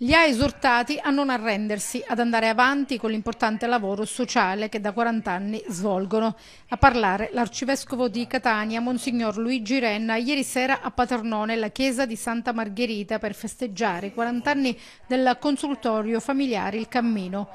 Li ha esortati a non arrendersi, ad andare avanti con l'importante lavoro sociale che da 40 anni svolgono. A parlare l'arcivescovo di Catania, Monsignor Luigi Renna, ieri sera a Paternò nella chiesa di Santa Margherita per festeggiare i 40 anni del consultorio familiare Il Cammino.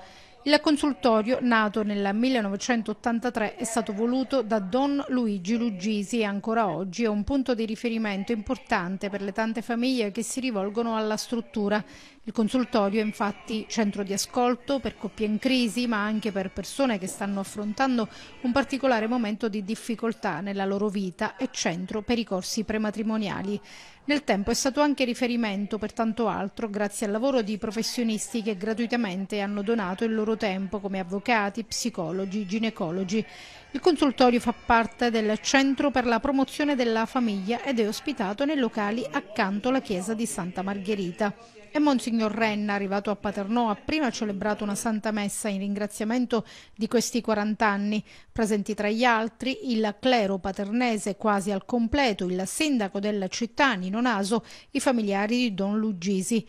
Il consultorio, nato nel 1983, è stato voluto da Don Luigi Lugisi e ancora oggi è un punto di riferimento importante per le tante famiglie che si rivolgono alla struttura. Il consultorio è infatti centro di ascolto per coppie in crisi, ma anche per persone che stanno affrontando un particolare momento di difficoltà nella loro vita e centro per i corsi prematrimoniali. Nel tempo è stato anche riferimento per tanto altro grazie al lavoro di professionisti che gratuitamente hanno donato il loro loro tempo come avvocati, psicologi, ginecologi. Il consultorio fa parte del Centro per la promozione della famiglia ed è ospitato nei locali accanto alla chiesa di Santa Margherita. E Monsignor Renna, arrivato a Paternò, ha prima celebrato una santa messa in ringraziamento di questi 40 anni. Presenti tra gli altri il clero paternese quasi al completo, il sindaco della città, Nino Naso, i familiari di Don Luggisi.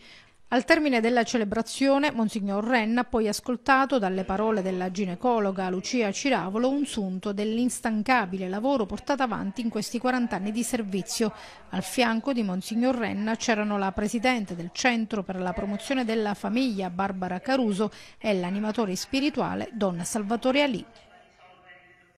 Al termine della celebrazione, Monsignor Renna ha poi ascoltato dalle parole della ginecologa Lucia Ciravolo un sunto dell'instancabile lavoro portato avanti in questi 40 anni di servizio. Al fianco di Monsignor Renna c'erano la presidente del Centro per la promozione della famiglia Barbara Caruso e l'animatore spirituale Don Salvatore Alì.